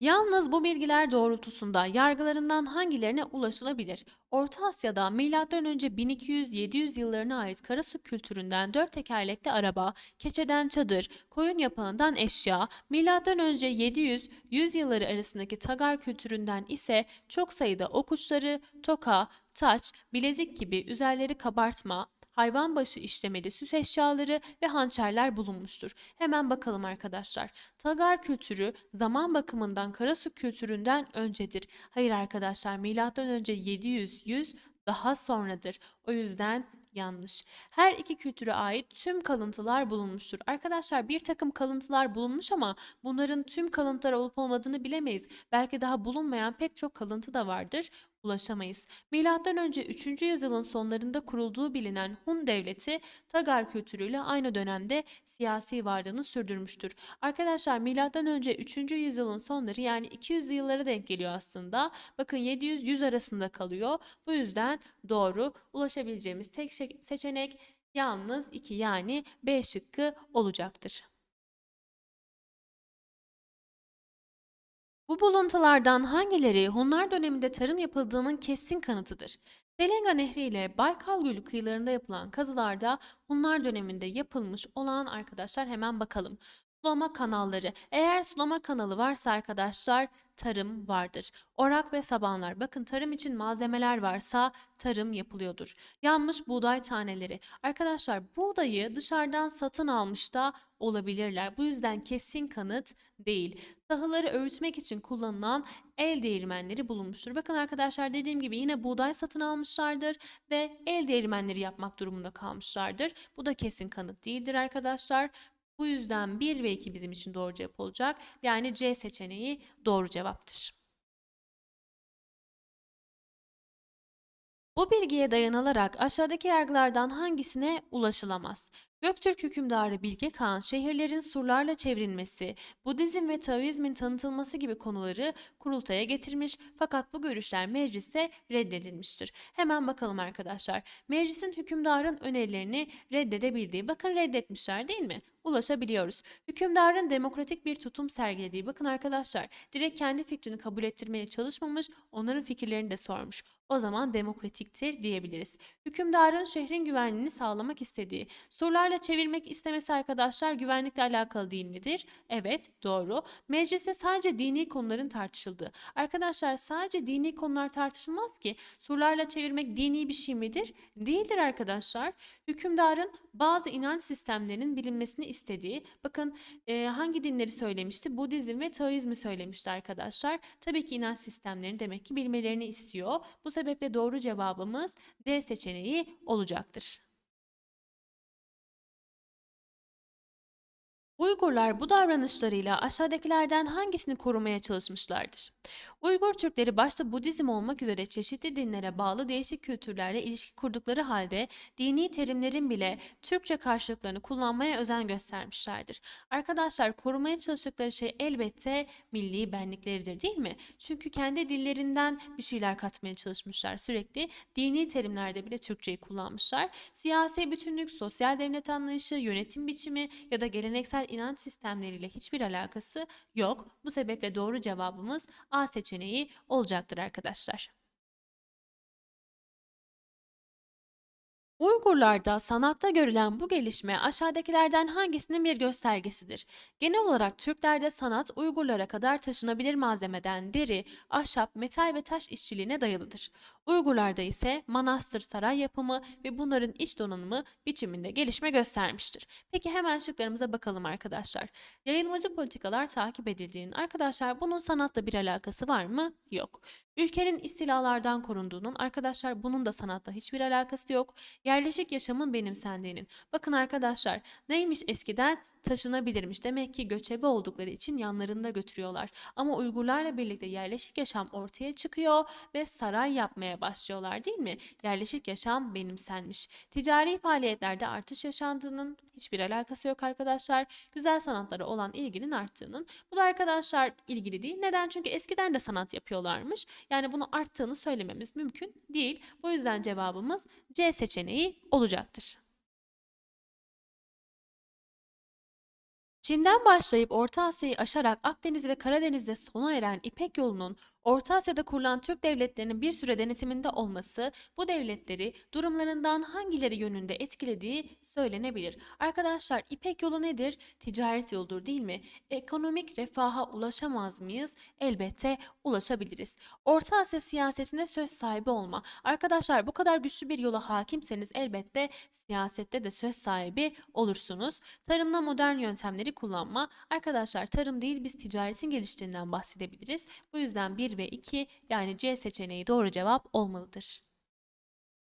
Yalnız bu bilgiler doğrultusunda yargılarından hangilerine ulaşılabilir? Orta Asya'da M.Ö. 1200-700 yıllarına ait Karasu kültüründen dört tekerlekli araba, keçeden çadır, koyun yapağından eşya, M.Ö. 700-100 yılları arasındaki Tagar kültüründen ise çok sayıda okuçları, toka, taç, bilezik gibi üzerleri kabartma, hayvan başı işlemeli süs eşyaları ve hançerler bulunmuştur. Hemen bakalım arkadaşlar. Tagar kültürü zaman bakımından Karasu kültüründen öncedir. Hayır arkadaşlar milattan önce 700 100 daha sonradır. O yüzden yanlış. Her iki kültüre ait tüm kalıntılar bulunmuştur. Arkadaşlar bir takım kalıntılar bulunmuş ama bunların tüm kalıntılar olup olmadığını bilemeyiz. Belki daha bulunmayan pek çok kalıntı da vardır ulaşamayız. M.Ö. 3. yüzyılın sonlarında kurulduğu bilinen Hun devleti Tagar kültürüyle aynı dönemde siyasi varlığını sürdürmüştür. Arkadaşlar M.Ö. 3. yüzyılın sonları yani 200 yıllara denk geliyor aslında. Bakın 700-100 arasında kalıyor. Bu yüzden doğru ulaşabileceğimiz tek şey, seçenek yalnız 2 yani B şıkkı olacaktır. Bu buluntulardan hangileri Hunlar döneminde tarım yapıldığının kesin kanıtıdır. Selenga Nehri ile Baykal Gölü kıyılarında yapılan kazılarda Hunlar döneminde yapılmış olan arkadaşlar hemen bakalım. Sulama kanalları. Eğer sulama kanalı varsa arkadaşlar tarım vardır. Orak ve sabanlar. Bakın tarım için malzemeler varsa tarım yapılıyordur. Yanmış buğday taneleri. Arkadaşlar buğdayı dışarıdan satın almış da olabilirler. Bu yüzden kesin kanıt değil. Tahıları öğütmek için kullanılan el değirmenleri bulunmuştur. Bakın arkadaşlar dediğim gibi yine buğday satın almışlardır ve el değirmenleri yapmak durumunda kalmışlardır. Bu da kesin kanıt değildir arkadaşlar. Bu yüzden 1 ve 2 bizim için doğru cevap olacak. Yani C seçeneği doğru cevaptır. Bu bilgiye dayanılarak aşağıdaki yargılardan hangisine ulaşılamaz? Göktürk hükümdarı Bilge Kağan şehirlerin surlarla çevrilmesi, Budizm ve Taoizmin tanıtılması gibi konuları kurultaya getirmiş fakat bu görüşler Meclise reddedilmiştir. Hemen bakalım arkadaşlar. Meclisin hükümdarın önerilerini reddedebildiği. Bakın reddetmişler değil mi? ulaşabiliyoruz. Hükümdarın demokratik bir tutum sergilediği bakın arkadaşlar direkt kendi fikrini kabul ettirmeye çalışmamış onların fikirlerini de sormuş. O zaman demokratiktir diyebiliriz. Hükümdarın şehrin güvenliğini sağlamak istediği, sorularla çevirmek istemesi arkadaşlar güvenlikle alakalı değil midir? Evet, doğru. Mecliste sadece dini konuların tartışıldığı. Arkadaşlar sadece dini konular tartışılmaz ki. Sorularla çevirmek dini bir şey midir? Değildir arkadaşlar. Hükümdarın bazı inanç sistemlerinin bilinmesini istediği. Bakın e, hangi dinleri söylemişti? Budizm ve Taoizmi söylemişti arkadaşlar. Tabii ki inanç sistemlerini demek ki bilmelerini istiyor. Bu sebeple doğru cevabımız D seçeneği olacaktır. Uygurlar bu davranışlarıyla aşağıdakilerden hangisini korumaya çalışmışlardır? Uygur Türkleri başta Budizm olmak üzere çeşitli dinlere bağlı değişik kültürlerle ilişki kurdukları halde dini terimlerin bile Türkçe karşılıklarını kullanmaya özen göstermişlerdir. Arkadaşlar korumaya çalıştıkları şey elbette milli benlikleridir değil mi? Çünkü kendi dillerinden bir şeyler katmaya çalışmışlar. Sürekli dini terimlerde bile Türkçeyi kullanmışlar. Siyasi bütünlük, sosyal devlet anlayışı, yönetim biçimi ya da geleneksel inanç sistemleriyle hiçbir alakası yok. Bu sebeple doğru cevabımız A seçeneği seçeneği olacaktır arkadaşlar. Uygurlarda sanatta görülen bu gelişme aşağıdakilerden hangisinin bir göstergesidir? Genel olarak Türklerde sanat Uygurlara kadar taşınabilir malzemeden deri, ahşap, metal ve taş işçiliğine dayalıdır. Uygurlarda ise manastır saray yapımı ve bunların iç donanımı biçiminde gelişme göstermiştir. Peki hemen şıklarımıza bakalım arkadaşlar. Yayılmacı politikalar takip edildiğinin arkadaşlar bunun sanatla bir alakası var mı? Yok. Ülkenin istilalardan korunduğunun arkadaşlar bunun da sanatla hiçbir alakası yok. Yer yerleşik yaşamın benimsendiğinin. Bakın arkadaşlar neymiş eskiden? taşınabilirmiş. Demek ki göçebe oldukları için yanlarında götürüyorlar. Ama Uygurlarla birlikte yerleşik yaşam ortaya çıkıyor ve saray yapmaya başlıyorlar değil mi? Yerleşik yaşam benimsenmiş. Ticari faaliyetlerde artış yaşandığının hiçbir alakası yok arkadaşlar. Güzel sanatlara olan ilginin arttığının. Bu da arkadaşlar ilgili değil. Neden? Çünkü eskiden de sanat yapıyorlarmış. Yani bunu arttığını söylememiz mümkün değil. Bu yüzden cevabımız C seçeneği olacaktır. Çin'den başlayıp Orta Asya'yı aşarak Akdeniz ve Karadeniz'de sona eren İpek yolunun Orta Asya'da kurulan Türk devletlerinin bir süre denetiminde olması bu devletleri durumlarından hangileri yönünde etkilediği söylenebilir. Arkadaşlar İpek yolu nedir? Ticaret yoldur değil mi? Ekonomik refaha ulaşamaz mıyız? Elbette ulaşabiliriz. Orta Asya siyasetine söz sahibi olma. Arkadaşlar bu kadar güçlü bir yola hakimseniz elbette siyasette de söz sahibi olursunuz. Tarımda modern yöntemleri kullanma. Arkadaşlar tarım değil biz ticaretin geliştiğinden bahsedebiliriz. Bu yüzden bir 1 ve 2 yani C seçeneği doğru cevap olmalıdır.